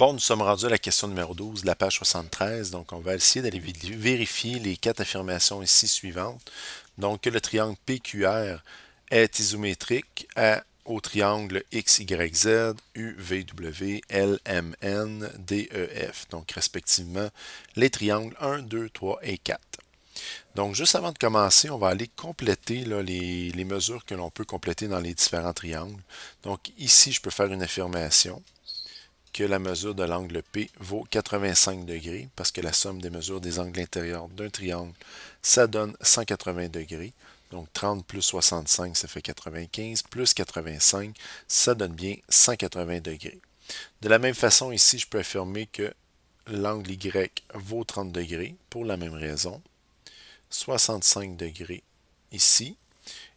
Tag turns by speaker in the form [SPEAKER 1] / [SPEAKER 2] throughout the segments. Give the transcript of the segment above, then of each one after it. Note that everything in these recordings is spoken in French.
[SPEAKER 1] Bon, nous sommes rendus à la question numéro 12 la page 73. Donc, on va essayer d'aller vérifier les quatre affirmations ici suivantes. Donc, que le triangle PQR est isométrique au triangle XYZ, UVW, LMN, DEF. Donc, respectivement, les triangles 1, 2, 3 et 4. Donc, juste avant de commencer, on va aller compléter les mesures que l'on peut compléter dans les différents triangles. Donc, ici, je peux faire une affirmation que la mesure de l'angle P vaut 85 degrés, parce que la somme des mesures des angles intérieurs d'un triangle, ça donne 180 degrés. Donc 30 plus 65, ça fait 95, plus 85, ça donne bien 180 degrés. De la même façon, ici, je peux affirmer que l'angle Y vaut 30 degrés pour la même raison. 65 degrés ici.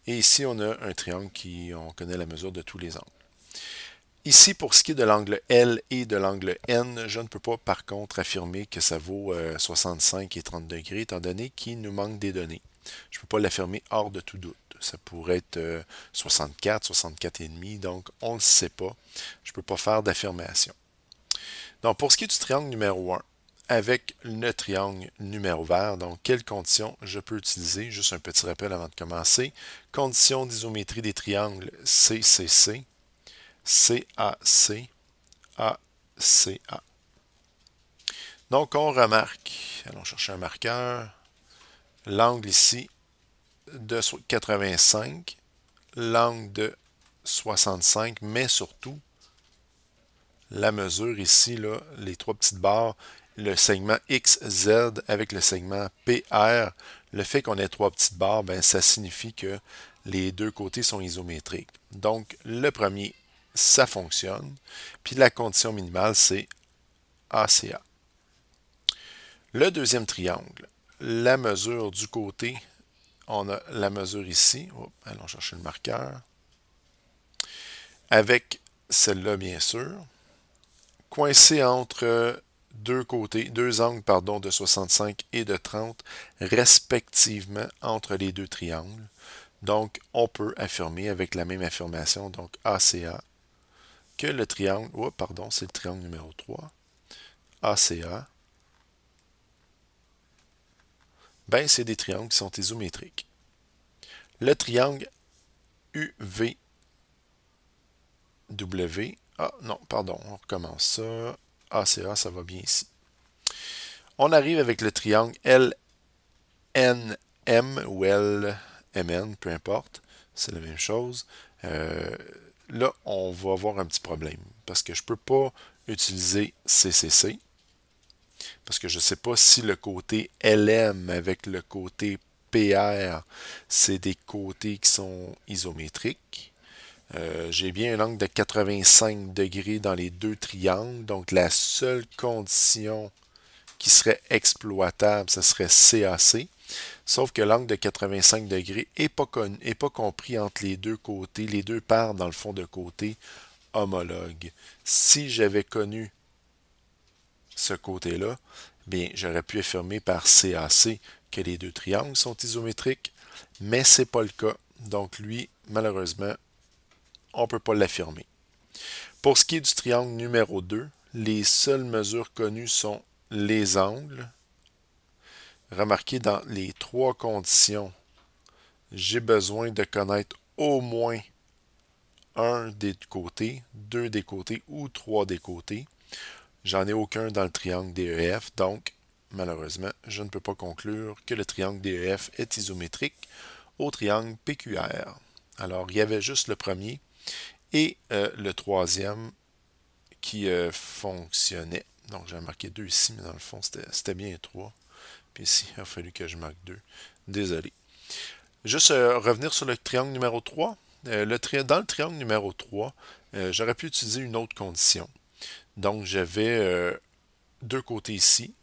[SPEAKER 1] Et ici, on a un triangle qui, on connaît la mesure de tous les angles. Ici, pour ce qui est de l'angle L et de l'angle N, je ne peux pas par contre affirmer que ça vaut 65 euh, et 30 degrés, étant donné qu'il nous manque des données. Je ne peux pas l'affirmer hors de tout doute. Ça pourrait être 64, euh, 64,5, donc on ne le sait pas. Je ne peux pas faire d'affirmation. Donc, pour ce qui est du triangle numéro 1, avec le triangle numéro vert. Donc, quelles conditions je peux utiliser? Juste un petit rappel avant de commencer. Condition d'isométrie des triangles CCC. C-A-C, A-C-A. Donc, on remarque, allons chercher un marqueur, l'angle ici de 85, l'angle de 65, mais surtout la mesure ici, là, les trois petites barres, le segment XZ avec le segment PR. Le fait qu'on ait trois petites barres, ben, ça signifie que les deux côtés sont isométriques. Donc, le premier ça fonctionne. Puis la condition minimale, c'est ACA. Le deuxième triangle, la mesure du côté, on a la mesure ici. allons chercher le marqueur. Avec celle-là, bien sûr. Coincé entre deux côtés, deux angles pardon, de 65 et de 30, respectivement entre les deux triangles. Donc, on peut affirmer avec la même affirmation, donc ACA que le triangle, ou pardon, c'est le triangle numéro 3, ACA, ben c'est des triangles qui sont isométriques. Le triangle UVW, ah non, pardon, on recommence ça, ACA, ça va bien ici. On arrive avec le triangle LNM ou LMN, peu importe, c'est la même chose. Euh, là, on va avoir un petit problème parce que je ne peux pas utiliser CCC parce que je ne sais pas si le côté LM avec le côté PR, c'est des côtés qui sont isométriques. Euh, j'ai bien un angle de 85 degrés dans les deux triangles, donc la seule condition qui serait exploitable, ce serait CAC. Sauf que l'angle de 85 degrés n'est pas, compris entre les deux côtés, les deux parts dans le fond de côté homologues. Si j'avais connu ce côté-là, bien, j'aurais pu affirmer par CAC que les deux triangles sont isométriques, mais ce n'est pas le cas. Donc lui, malheureusement, on ne peut pas l'affirmer. Pour ce qui est du triangle numéro 2, les seules mesures connues sont les angles, Remarquez dans les trois conditions, j'ai besoin de connaître au moins un des côtés, deux des côtés ou trois des côtés. J'en ai aucun dans le triangle DEF, e donc malheureusement, je ne peux pas conclure que le triangle DEF e est isométrique au triangle PQR. Alors, il y avait juste le premier et euh, le troisième qui fonctionnaient. Euh, fonctionnait. Donc, j'ai marqué deux ici, mais dans le fond, c'était bien trois. Puis ici, il a fallu que je marque 2. Désolé. Juste euh, revenir sur le triangle numéro 3. Euh, le dans le triangle numéro 3, euh, j'aurais pu utiliser une autre condition. Donc, j'avais deux côtés ici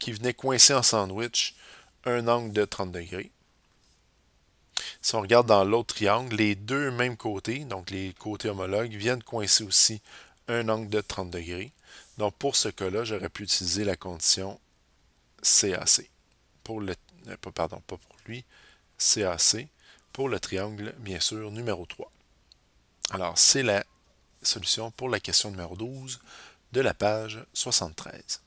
[SPEAKER 1] qui venaient coincer en sandwich un angle de 30 degrés. Si on regarde dans l'autre triangle, les deux mêmes côtés, donc les côtés homologues, viennent coincer aussi un angle de 30 degrés. Donc, pour ce cas-là, j'aurais pu utiliser la condition CAC. Pour le, euh, pardon, pas pour lui, CAC. Pour le triangle, bien sûr, numéro 3. Alors, c'est la solution pour la question numéro 12 de la page 73.